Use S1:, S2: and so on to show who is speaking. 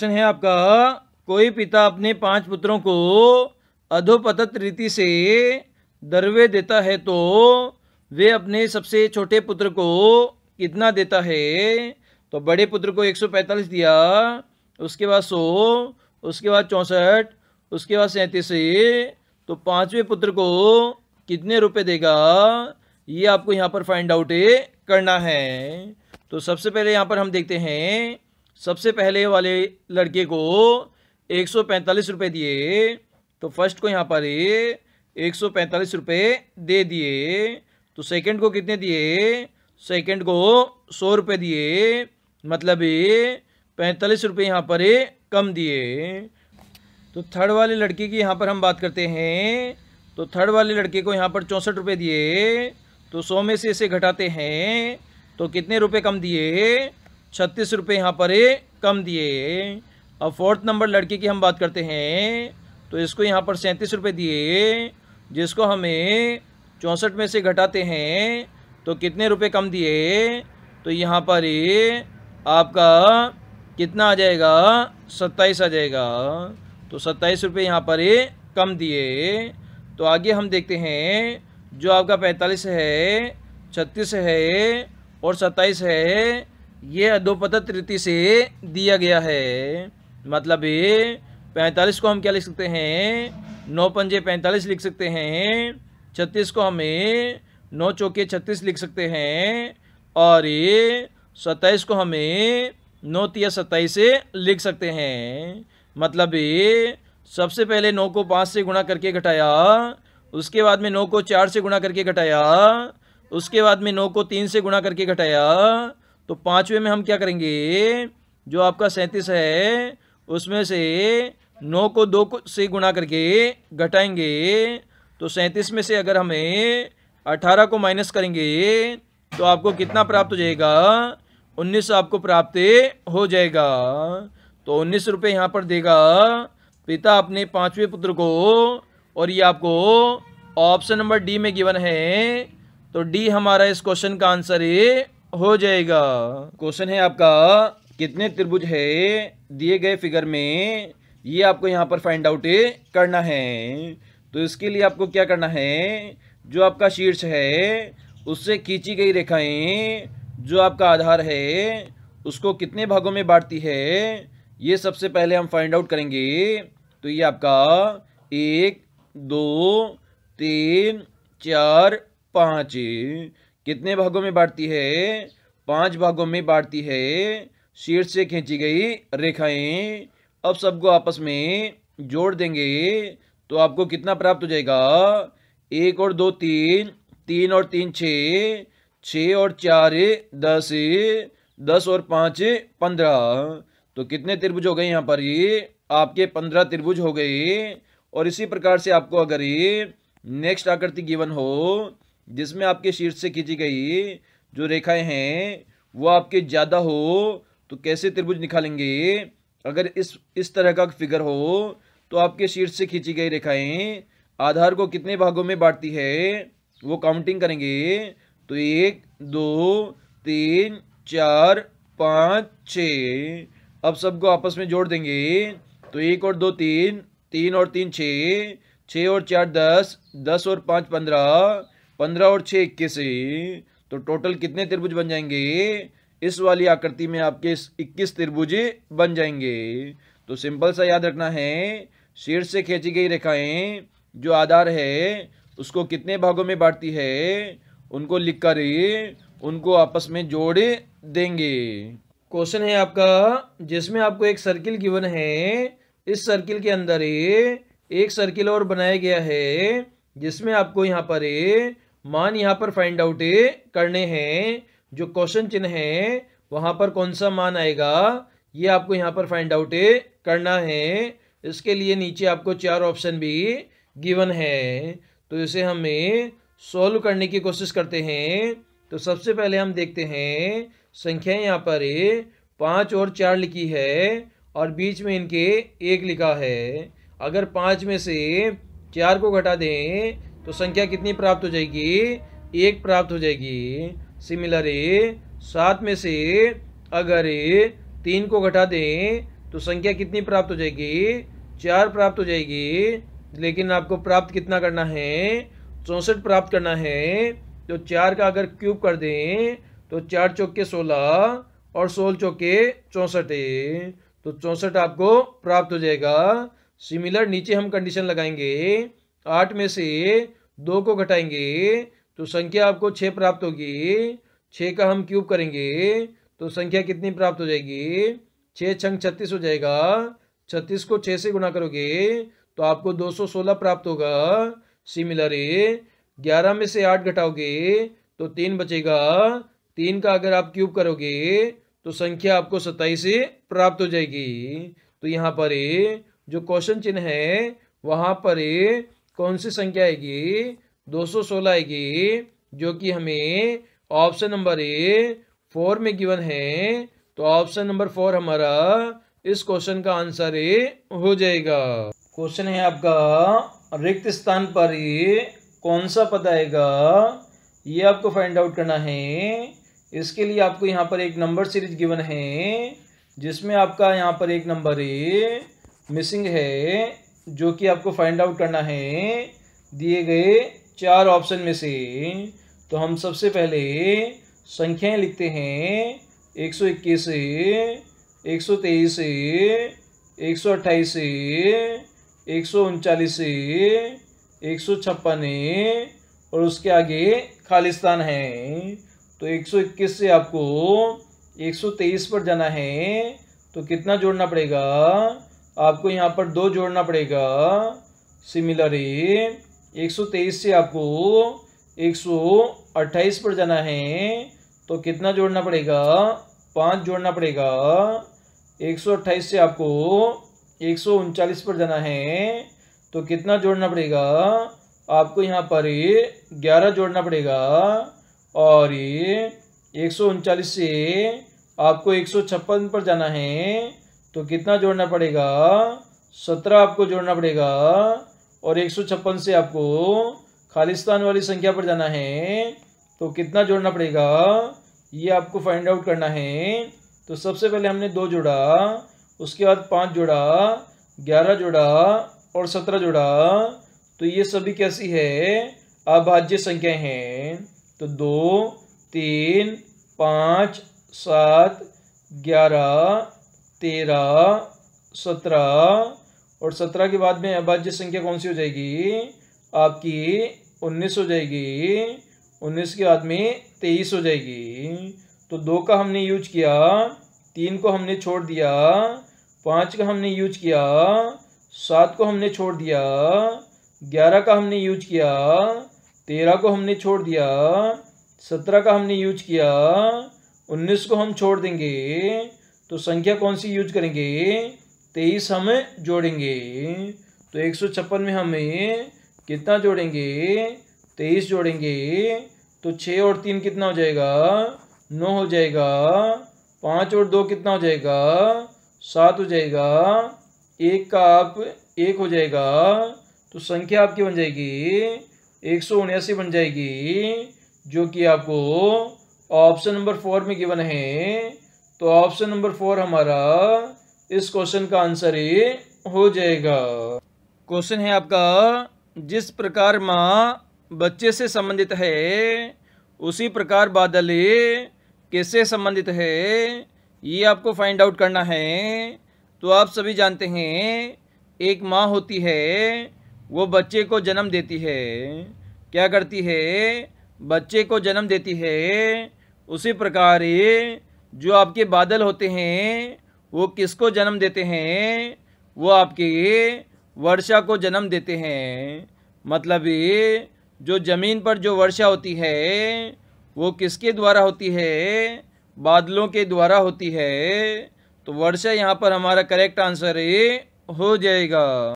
S1: question है आपका कोई पिता अपने पांच पुत्रों को अधोपतत रीति से दरवे देता है तो वे अपने सबसे छोटे पुत्र को कितना देता है तो बड़े पुत्र को 145 दिया उसके बाद 100 उसके बाद चौंसठ उसके बाद सैंतीस तो पांचवें पुत्र को कितने रुपए देगा ये आपको यहाँ पर फाइंड आउट करना है तो सबसे पहले यहाँ पर हम देखते हैं सबसे पहले वाले लड़के को एक सौ पैंतालीस रुपये दिए तो फर्स्ट को यहाँ पर एक सौ पैंतालीस रुपये दे दिए तो सेकंड को कितने दिए सेकंड को सौ रुपये दिए मतलब पैंतालीस रुपये यहाँ पर कम दिए तो थर्ड वाले लड़के की यहाँ पर हम बात करते हैं तो थर्ड वाले लड़के को यहाँ पर चौंसठ रुपये दिए तो सौ में से इसे घटाते हैं तो कितने रुपए कम दिए छत्तीस रुपये यहाँ पर कम दिए अब फोर्थ नंबर लड़के की हम बात करते हैं तो इसको यहाँ पर सैंतीस रुपये दिए जिसको हमें चौंसठ में से घटाते हैं तो कितने रुपए कम दिए तो यहाँ पर आपका कितना आ जाएगा सत्ताईस आ जाएगा तो सत्ताईस रुपये यहाँ पर कम दिए तो आगे हम देखते हैं जो आपका पैंतालीस है छत्तीस है और सत्ताईस है ये अधोपत रीति से दिया गया है मतलब ये पैंतालीस को हम क्या लिख सकते हैं नौ पंजे पैंतालीस लिख सकते हैं छत्तीस को हमें नौ चौके छत्तीस लिख सकते हैं और ये सत्ताईस को हमें नौ तिया सत्ताईस से लिख सकते हैं मतलब ये सबसे पहले नौ को पाँच से गुणा करके घटाया उसके बाद में नौ को चार से गुणा करके घटाया उसके बाद में नौ को तीन से गुणा करके घटाया तो पाँचवें में हम क्या करेंगे जो आपका सैंतीस है उसमें से नौ को दो को से गुणा करके घटाएंगे तो सैंतीस में से अगर हमें अठारह को माइनस करेंगे तो आपको कितना प्राप्त हो जाएगा उन्नीस आपको प्राप्त हो जाएगा तो उन्नीस रुपये यहाँ पर देगा पिता अपने पाँचवें पुत्र को और ये आपको ऑप्शन नंबर डी में गिवन है तो डी हमारा इस क्वेश्चन का आंसर है हो जाएगा क्वेश्चन है आपका कितने त्रिभुज है दिए गए फिगर में ये आपको यहाँ पर फाइंड आउट करना है तो इसके लिए आपको क्या करना है जो आपका शीर्ष है उससे खींची गई रेखाएं जो आपका आधार है उसको कितने भागों में बांटती है ये सबसे पहले हम फाइंड आउट करेंगे तो ये आपका एक दो तीन चार पाँच कितने भागों में बांटती है पांच भागों में बांटती है शीर्ष से खींची गई रेखाएं अब सबको आपस में जोड़ देंगे तो आपको कितना प्राप्त हो जाएगा एक और दो तीन तीन और तीन छ छ और चार दस दस और पाँच पंद्रह तो कितने त्रिभुज हो गए यहाँ पर ये आपके पंद्रह त्रिभुज हो गए और इसी प्रकार से आपको अगर ये नेक्स्ट आकृति गिवन हो जिसमें आपके शीर्ष से खींची गई जो रेखाएं हैं वो आपके ज़्यादा हो तो कैसे त्रिभुज निकालेंगे अगर इस इस तरह का फिगर हो तो आपके शीर्ष से खींची गई रेखाएं आधार को कितने भागों में बांटती है वो काउंटिंग करेंगे तो एक दो तीन चार पाँच छ अब सबको आपस में जोड़ देंगे तो एक और दो तीन तीन और तीन छः छः और चार दस दस और पाँच पंद्रह पंद्रह और छः इक्कीस तो टोटल कितने त्रिभुज बन जाएंगे इस वाली आकृति में आपके इक्कीस त्रिभुज बन जाएंगे तो सिंपल सा याद रखना है शीर्ष से खींची गई रेखाएं जो आधार है उसको कितने भागों में बांटती है उनको लिखकर उनको आपस में जोड़ देंगे क्वेश्चन है आपका जिसमें आपको एक सर्किल गिवन है इस सर्किल के अंदर एक सर्किल और बनाया गया है जिसमें आपको यहाँ पर मान यहाँ पर फाइंड आउट करने हैं जो क्वेश्चन चिन्ह है वहाँ पर कौन सा मान आएगा ये आपको यहाँ पर फाइंड आउट करना है इसके लिए नीचे आपको चार ऑप्शन भी गिवन है तो इसे हमें सॉल्व करने की कोशिश करते हैं तो सबसे पहले हम देखते हैं संख्या यहाँ पर पाँच और चार लिखी है और बीच में इनके एक लिखा है अगर पाँच में से चार को घटा दें तो संख्या कितनी प्राप्त हो जाएगी एक प्राप्त हो जाएगी सिमिलर सात में से अगर तीन को घटा दें तो संख्या कितनी प्राप्त हो जाएगी चार प्राप्त हो जाएगी लेकिन आपको प्राप्त कितना करना है चौंसठ प्राप्त करना है तो चार का अगर क्यूब कर दें तो चार चौके सोलह और सोलह चौके चौंसठ तो चौंसठ आपको प्राप्त हो जाएगा सिमिलर नीचे हम कंडीशन लगाएंगे आठ में से दो को घटाएंगे तो संख्या आपको छः प्राप्त होगी छः का हम क्यूब करेंगे तो संख्या कितनी प्राप्त हो जाएगी छः छंग छत्तीस हो जाएगा छत्तीस को छः से गुना करोगे तो आपको दो सौ सोलह प्राप्त होगा सिमिलर ग्यारह में से आठ घटाओगे तो तीन बचेगा तीन का अगर आप क्यूब करोगे तो संख्या आपको सत्ताईस प्राप्त हो जाएगी तो यहाँ पर जो क्वेश्चन चिन्ह है वहाँ पर कौन सी संख्या आएगी 216 आएगी जो कि हमें ऑप्शन नंबर ए फोर में गिवन है तो ऑप्शन नंबर फोर हमारा इस क्वेश्चन का आंसर ए हो जाएगा क्वेश्चन है आपका रिक्त स्थान पर ये कौन सा पद आएगा ये आपको फाइंड आउट करना है इसके लिए आपको यहाँ पर एक नंबर सीरीज गिवन है जिसमें आपका यहाँ पर एक नंबर ए मिसिंग है जो कि आपको फाइंड आउट करना है दिए गए चार ऑप्शन में से तो हम सबसे पहले संख्याएं लिखते हैं एक सौ इक्कीस एक सौ तेईस एक सौ अट्ठाईस एक सौ उनचालीस एक सौ छप्पन और उसके आगे खालिस्तान है तो एक सौ इक्कीस से आपको एक सौ तेईस पर जाना है तो कितना जोड़ना पड़ेगा आपको यहाँ पर दो जोड़ना पड़ेगा सिमिलरली एक सौ तेईस से आपको एक सौ अट्ठाईस पर जाना है तो कितना जोड़ना पड़ेगा पाँच जोड़ना पड़ेगा एक सौ अट्ठाईस से आपको एक सौ उनचालीस पर जाना है तो कितना जोड़ना पड़ेगा आपको यहाँ पर ग्यारह जोड़ना पड़ेगा और ये एक सौ उनचालीस से आपको एक सौ छप्पन पर जाना है तो कितना जोड़ना पड़ेगा सत्रह आपको जोड़ना पड़ेगा और एक सौ छप्पन से आपको खालिस्तान वाली संख्या पर जाना है तो कितना जोड़ना पड़ेगा ये आपको फाइंड आउट करना है तो सबसे पहले हमने दो जोड़ा उसके बाद पाँच जोड़ा ग्यारह जोड़ा और सत्रह जोड़ा तो ये सभी कैसी है अभाज्य संख्या हैं तो दो तीन पाँच सात ग्यारह तेरह सत्रह और सत्रह के बाद में अभाज्य संख्या कौन सी हो जाएगी आपकी उन्नीस हो जाएगी उन्नीस के बाद में तेईस हो जाएगी तो दो का हमने यूज किया तीन को हमने छोड़ दिया पाँच का हमने यूज किया सात को हमने छोड़ दिया ग्यारह का हमने यूज किया तेरह को हमने छोड़ दिया सत्रह का हमने यूज किया उन्नीस को हम छोड़ देंगे तो संख्या कौन सी यूज करेंगे तेईस हम जोड़ेंगे तो एक सौ छप्पन में हमें कितना जोड़ेंगे तेईस जोड़ेंगे तो छः और तीन कितना हो जाएगा नौ हो जाएगा पाँच और दो कितना हो जाएगा सात हो जाएगा एक का आप एक हो जाएगा तो संख्या आपकी बन जाएगी एक सौ उन्यासी बन जाएगी जो कि आपको ऑप्शन नंबर फोर में गिवन है तो ऑप्शन नंबर फोर हमारा इस क्वेश्चन का आंसर ही हो जाएगा क्वेश्चन है आपका जिस प्रकार माँ बच्चे से संबंधित है उसी प्रकार बादल किससे संबंधित है ये आपको फाइंड आउट करना है तो आप सभी जानते हैं एक माँ होती है वो बच्चे को जन्म देती है क्या करती है बच्चे को जन्म देती है उसी प्रकार जो आपके बादल होते हैं वो किसको जन्म देते हैं वो आपके वर्षा को जन्म देते हैं मतलब जो ज़मीन पर जो वर्षा होती है वो किसके द्वारा होती है बादलों के द्वारा होती है तो वर्षा यहाँ पर हमारा करेक्ट आंसर हो जाएगा